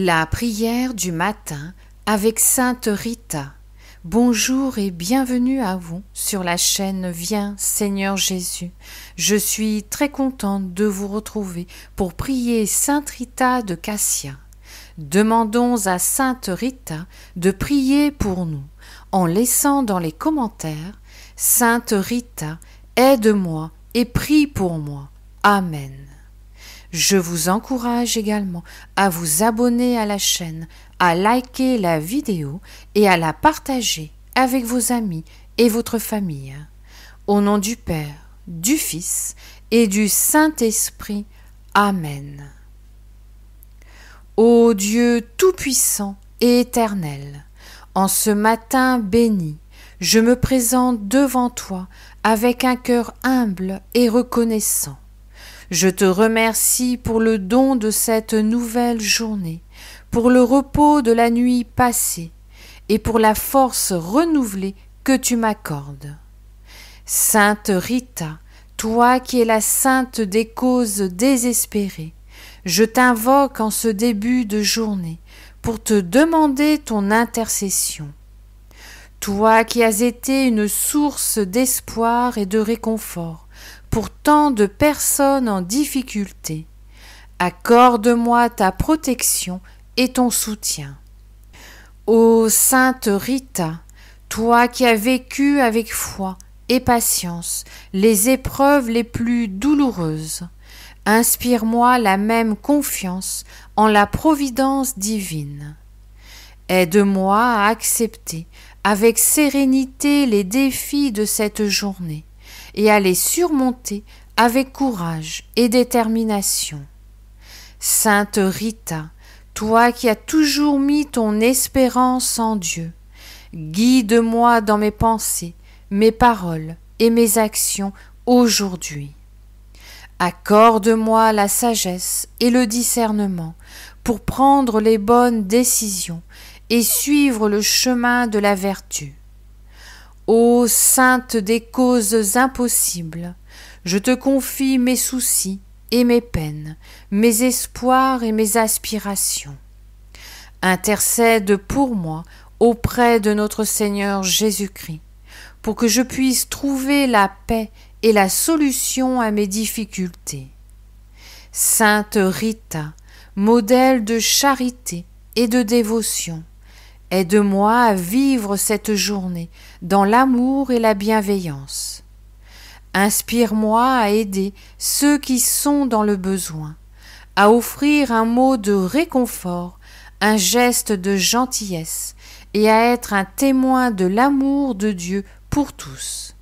La prière du matin avec Sainte Rita. Bonjour et bienvenue à vous sur la chaîne Viens Seigneur Jésus. Je suis très contente de vous retrouver pour prier Sainte Rita de Cassia. Demandons à Sainte Rita de prier pour nous en laissant dans les commentaires Sainte Rita, aide-moi et prie pour moi. Amen. Je vous encourage également à vous abonner à la chaîne, à liker la vidéo et à la partager avec vos amis et votre famille. Au nom du Père, du Fils et du Saint-Esprit. Amen. Ô Dieu Tout-Puissant et Éternel, en ce matin béni, je me présente devant toi avec un cœur humble et reconnaissant. Je te remercie pour le don de cette nouvelle journée, pour le repos de la nuit passée et pour la force renouvelée que tu m'accordes. Sainte Rita, toi qui es la sainte des causes désespérées, je t'invoque en ce début de journée pour te demander ton intercession. Toi qui as été une source d'espoir et de réconfort, pour tant de personnes en difficulté. Accorde-moi ta protection et ton soutien. Ô sainte Rita, toi qui as vécu avec foi et patience les épreuves les plus douloureuses, inspire-moi la même confiance en la providence divine. Aide-moi à accepter avec sérénité les défis de cette journée et à les surmonter avec courage et détermination. Sainte Rita, toi qui as toujours mis ton espérance en Dieu, guide-moi dans mes pensées, mes paroles et mes actions aujourd'hui. Accorde-moi la sagesse et le discernement pour prendre les bonnes décisions et suivre le chemin de la vertu. Ô sainte des causes impossibles, je te confie mes soucis et mes peines, mes espoirs et mes aspirations. Intercède pour moi auprès de notre Seigneur Jésus-Christ, pour que je puisse trouver la paix et la solution à mes difficultés. Sainte Rita, modèle de charité et de dévotion, Aide-moi à vivre cette journée dans l'amour et la bienveillance. Inspire-moi à aider ceux qui sont dans le besoin, à offrir un mot de réconfort, un geste de gentillesse, et à être un témoin de l'amour de Dieu pour tous.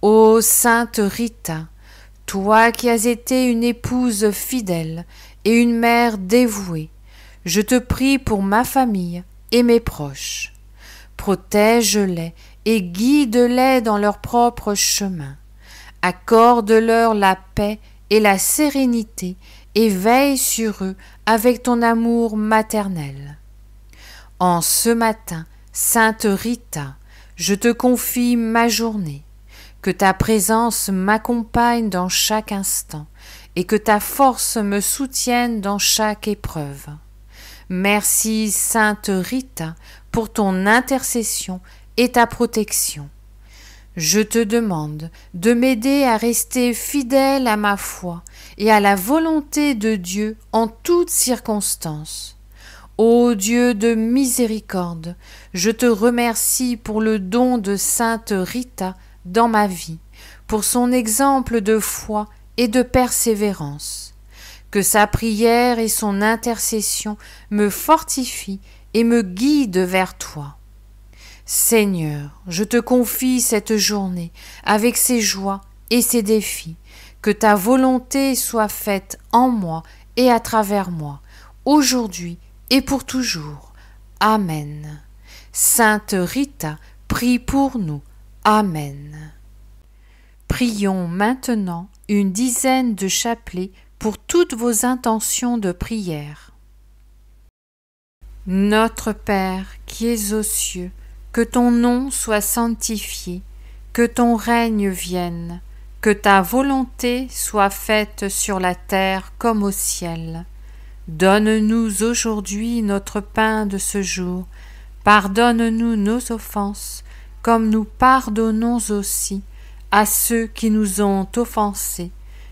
Ô sainte Rita, toi qui as été une épouse fidèle et une mère dévouée, je te prie pour ma famille, et mes proches. Protège-les et guide-les dans leur propre chemin. Accorde-leur la paix et la sérénité et veille sur eux avec ton amour maternel. En ce matin, Sainte Rita, je te confie ma journée, que ta présence m'accompagne dans chaque instant et que ta force me soutienne dans chaque épreuve. Merci Sainte Rita pour ton intercession et ta protection. Je te demande de m'aider à rester fidèle à ma foi et à la volonté de Dieu en toutes circonstances. Ô Dieu de miséricorde, je te remercie pour le don de sainte Rita dans ma vie, pour son exemple de foi et de persévérance que sa prière et son intercession me fortifient et me guident vers toi. Seigneur, je te confie cette journée avec ses joies et ses défis, que ta volonté soit faite en moi et à travers moi, aujourd'hui et pour toujours. Amen. Sainte Rita, prie pour nous. Amen. Prions maintenant une dizaine de chapelets pour toutes vos intentions de prière. Notre Père qui es aux cieux, que ton nom soit sanctifié, que ton règne vienne, que ta volonté soit faite sur la terre comme au ciel. Donne-nous aujourd'hui notre pain de ce jour. Pardonne-nous nos offenses, comme nous pardonnons aussi à ceux qui nous ont offensés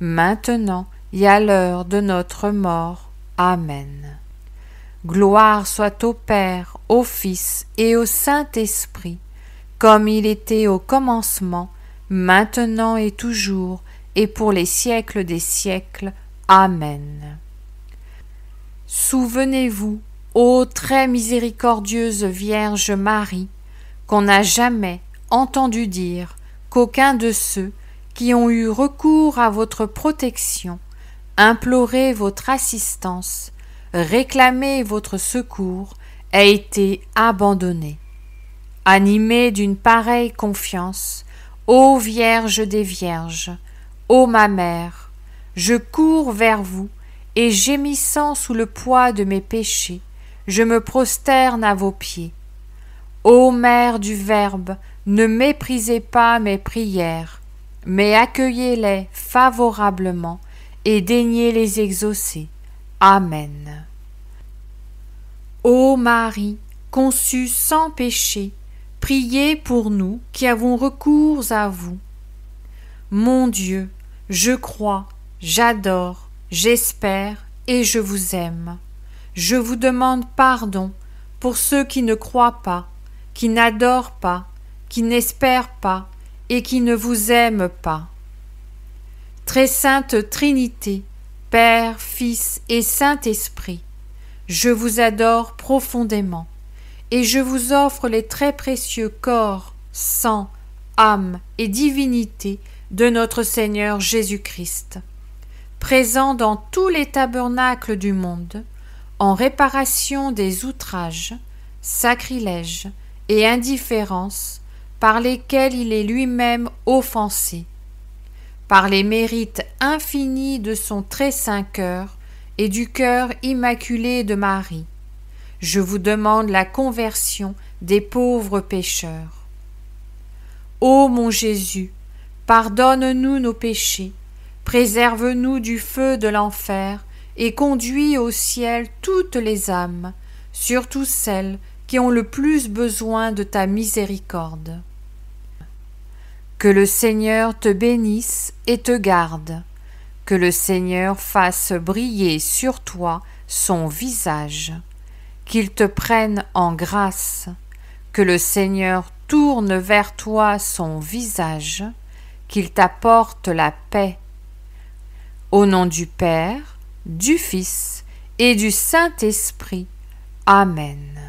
maintenant et à l'heure de notre mort. Amen. Gloire soit au Père, au Fils et au Saint-Esprit, comme il était au commencement, maintenant et toujours, et pour les siècles des siècles. Amen. Souvenez-vous, ô très miséricordieuse Vierge Marie, qu'on n'a jamais entendu dire qu'aucun de ceux qui ont eu recours à votre protection, imploré votre assistance, réclamé votre secours, a été abandonné. Animé d'une pareille confiance, ô Vierge des Vierges, ô ma mère, je cours vers vous, et gémissant sous le poids de mes péchés, je me prosterne à vos pieds. Ô Mère du Verbe, ne méprisez pas mes prières, mais accueillez-les favorablement et daignez les exaucer. Amen. Ô Marie, conçue sans péché, priez pour nous qui avons recours à vous. Mon Dieu, je crois, j'adore, j'espère et je vous aime. Je vous demande pardon pour ceux qui ne croient pas, qui n'adorent pas, qui n'espèrent pas, et qui ne vous aime pas. Très sainte Trinité, Père, Fils et Saint-Esprit, je vous adore profondément et je vous offre les très précieux corps, sang, âme et divinité de notre Seigneur Jésus-Christ, présent dans tous les tabernacles du monde, en réparation des outrages, sacrilèges et indifférences par lesquels il est lui-même offensé, par les mérites infinis de son très saint cœur et du cœur immaculé de Marie. Je vous demande la conversion des pauvres pécheurs. Ô mon Jésus, pardonne-nous nos péchés, préserve-nous du feu de l'enfer et conduis au ciel toutes les âmes, surtout celles qui ont le plus besoin de ta miséricorde. Que le Seigneur te bénisse et te garde. Que le Seigneur fasse briller sur toi son visage. Qu'il te prenne en grâce. Que le Seigneur tourne vers toi son visage. Qu'il t'apporte la paix. Au nom du Père, du Fils et du Saint-Esprit. Amen.